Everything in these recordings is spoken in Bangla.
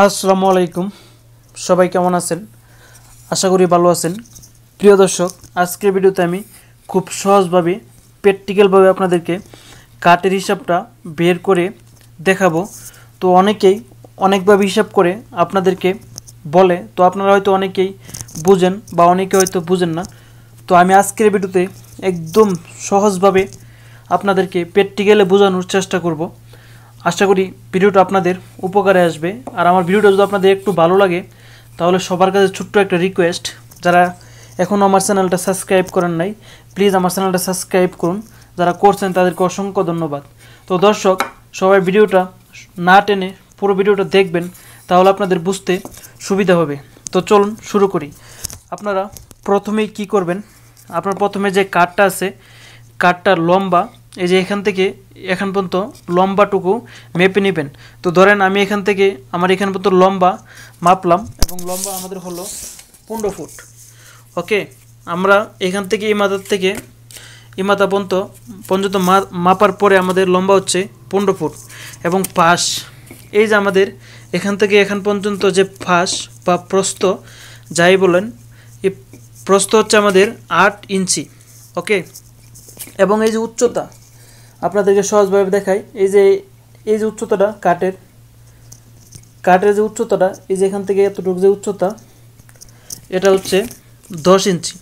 আসসালামু আলাইকুম সবাই কেমন আছেন আশা করি ভালো আছেন প্রিয় দর্শক আজকের ভিডিওতে আমি খুব সহজভাবে প্র্যাকটিক্যালভাবে আপনাদেরকে কাটের হিসাবটা বের করে দেখাবো তো অনেকেই অনেকভাবে হিসাব করে আপনাদেরকে বলে তো আপনারা হয়তো অনেকেই বুঝেন বা অনেকে হয়তো বুঝেন না তো আমি আজকের ভিডিওতে একদম সহজভাবে আপনাদেরকে প্র্যাকটিক্যালে বোঝানোর চেষ্টা করব আশা করি ভিডিওটা আপনাদের উপকারে আসবে আর আমার ভিডিওটা যদি আপনাদের একটু ভালো লাগে তাহলে সবার কাছে ছোট্ট একটা রিকোয়েস্ট যারা এখনও আমার চ্যানেলটা সাবস্ক্রাইব করেন নাই প্লিজ আমার চ্যানেলটা সাবস্ক্রাইব করুন যারা করছেন তাদেরকে অসংখ্য ধন্যবাদ তো দর্শক সবাই ভিডিওটা না টেনে পুরো ভিডিওটা দেখবেন তাহলে আপনাদের বুঝতে সুবিধা হবে তো চলুন শুরু করি আপনারা প্রথমেই কি করবেন আপনার প্রথমে যে কাঠটা আছে কাঠটা লম্বা এই যে এখান থেকে এখান পর্যন্ত লম্বাটুকু মেপে নেবেন তো ধরেন আমি এখান থেকে আমার এখান পর্যন্ত লম্বা মাপলাম এবং লম্বা আমাদের হলো পনেরো ফুট ওকে আমরা এখান থেকে এই মাথার থেকে এই মাথা পর্যন্ত পর্যন্ত মাপার পরে আমাদের লম্বা হচ্ছে পনেরো ফুট এবং পাশ এই যে আমাদের এখান থেকে এখান পর্যন্ত যে ফাঁস বা প্রস্থ যাই বলেন এই প্রস্থ হচ্ছে আমাদের আট ইঞ্চি ওকে এবং এই যে উচ্চতা আপনাদেরকে সহজভাবে দেখাই এই যে এই যে উচ্চতাটা কাঠের কাঠের যে উচ্চতাটা এই যে এখান থেকে এতটুকু যে উচ্চতা এটা হচ্ছে দশ ইঞ্চি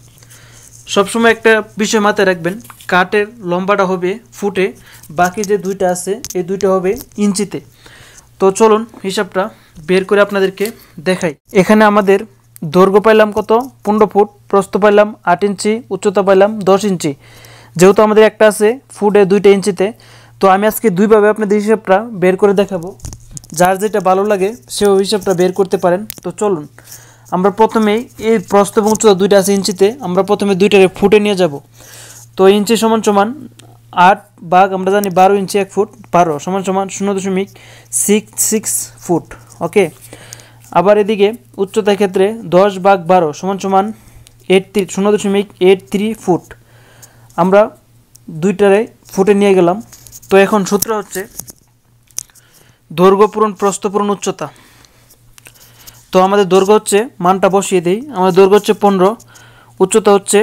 সবসময় একটা বিষয় মাথায় রাখবেন কাঠের লম্বাটা হবে ফুটে বাকি যে দুইটা আছে এই দুইটা হবে ইঞ্চিতে তো চলুন হিসাবটা বের করে আপনাদেরকে দেখাই এখানে আমাদের দৈর্ঘ্য পাইলাম কত পনেরো ফুট প্রস্থ পাইলাম আট ইঞ্চি উচ্চতা পাইলাম দশ ইঞ্চি যেহেতু আমাদের একটা আছে ফুটে দুইটা ইঞ্চিতে তো আমি আজকে দুইভাবে আপনাদের হিসাবটা বের করে দেখাবো যার যেটা ভালো লাগে সেও হিসাবটা বের করতে পারেন তো চলুন আমরা প্রথমেই এই প্রস্ত এবং চোদা দুইটা আছে ইঞ্চিতে আমরা প্রথমে দুইটারে ফুটে নিয়ে যাব তো ইঞ্চি সমান সমান আট বাঘ আমরা জানি বারো ইঞ্চি এক ফুট বারো সমান সমান শূন্য দশমিক সিক্স সিক্স ফুট ওকে আবার এদিকে উচ্চতার ক্ষেত্রে দশ বাঘ বারো সমান সমান এইট থ্রি শূন্য দশমিক এইট থ্রি ফুট আমরা দুইটারে ফুটে নিয়ে গেলাম তো এখন সূত্র হচ্ছে দৈর্ঘ্য পূরণ প্রস্থপূরণ উচ্চতা তো আমাদের দৈর্ঘ্য হচ্ছে মানটা বসিয়ে দিই আমাদের দৈর্ঘ্য হচ্ছে পনেরো উচ্চতা হচ্ছে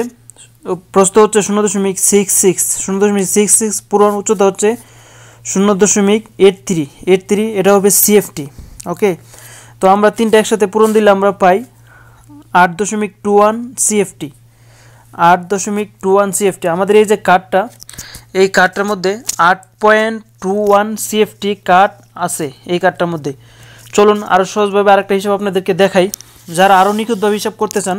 প্রস্থ হচ্ছে শূন্য দশমিক সিক্স সিক্স শূন্য দশমিক সিক্স সিক্স পূরণ উচ্চতা হচ্ছে শূন্য দশমিক এইট থ্রি এইট থ্রি এটা হবে সিএফটি ওকে তো আমরা তিনটা একসাথে পূরণ দিলে আমরা পাই আট দশমিক টু ওয়ান সিএফটি আট দশমিক টু ওয়ান সিএফটি আমাদের এই যে কার্ডটা এই কার্ডটার মধ্যে আট point two one CFT card আছে এই কার্ডটার মধ্যে চলুন আরও সহজভাবে আরেকটা হিসাব আপনাদেরকে দেখাই যারা আরও নিখুঁতভাবে হিসাব করতে চান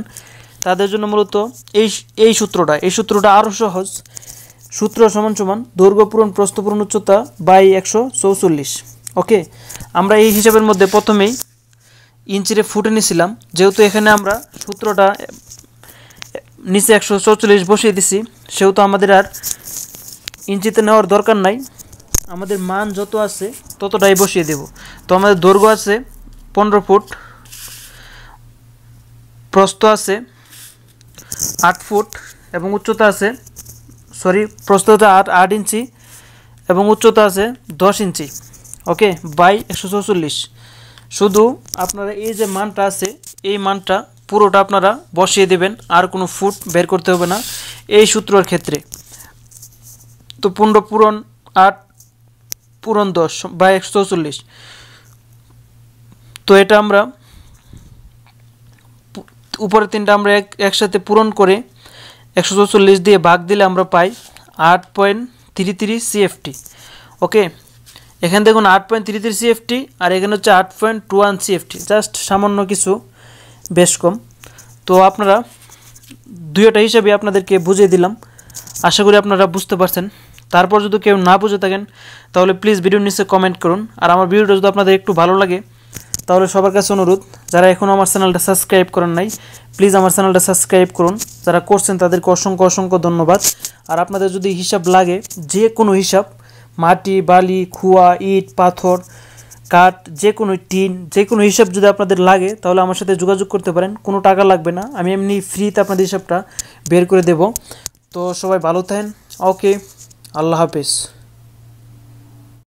তাদের জন্য মূলত এই এই সূত্রটা এই সূত্রটা আরও সহজ সূত্র সমান সমান দৈর্ঘ্য প্রস্তপূরণ উচ্চতা বাই একশো চৌচল্লিশ ওকে আমরা এই হিসাবের মধ্যে প্রথমেই ইঞ্চিরে ফুটে নিয়েছিলাম যেহেতু এখানে আমরা সূত্রটা নিচে একশো চৌচল্লিশ বসিয়ে দিছি সেহেতু আমাদের আর ইঞ্চিতে নেওয়ার দরকার নাই আমাদের মান যত আছে ততটাই বসিয়ে দেব তো আমাদের দৈর্ঘ্য আছে পনেরো ফুট প্রস্থ আছে আট ফুট এবং উচ্চতা আছে সরি প্রস্থতা আট আট ইঞ্চি এবং উচ্চতা আছে দশ ইঞ্চি ওকে বাই একশো শুধু আপনারা এই যে মানটা আছে এই মানটা পুরোটা আপনারা বসিয়ে দেবেন আর কোনো ফুট বের করতে হবে না এই সূত্রর ক্ষেত্রে তো পনেরো পূরণ আট পূরণ দশ বা একশো চল্লিশ তো এটা আমরা উপরে তিনটা আমরা এক একসাথে পূরণ করে একশো চল্লিশ দিয়ে ভাগ দিলে আমরা পাই আট point three three CFT okay এখানে দেখুন আট পয়েন্ট থ্রি থ্রি সিএফটি আর এখানে হচ্ছে আট point two one CFT just সামান্য কিছু বেশ কম তো আপনারা দুইটা হিসাবে আপনাদেরকে বুঝিয়ে দিলাম আশা করি আপনারা বুঝতে পারছেন তারপর যদি কেউ না বুঝে থাকেন তাহলে প্লিজ ভিডিও নিচে কমেন্ট করুন আর আমার ভিডিওটা যদি আপনাদের একটু ভালো লাগে তাহলে সবার কাছে অনুরোধ যারা এখনও আমার চ্যানেলটা সাবস্ক্রাইব করেন নাই প্লিজ আমার চ্যানেলটা সাবস্ক্রাইব করুন যারা করছেন তাদেরকে অসংখ্য অসংখ্য ধন্যবাদ আর আপনাদের যদি হিসাব লাগে যে কোনো হিসাব মাটি বালি খুয়া ইট পাথর কাঠ যে কোনো টিন যে কোনো হিসাব যদি আপনাদের লাগে তাহলে আমার সাথে যোগাযোগ করতে পারেন কোনো টাকা লাগবে না আমি এমনি ফ্রিতে আপনাদের হিসাবটা বের করে দেব তো সবাই ভালো থাকেন ওকে আল্লাহ হাফেজ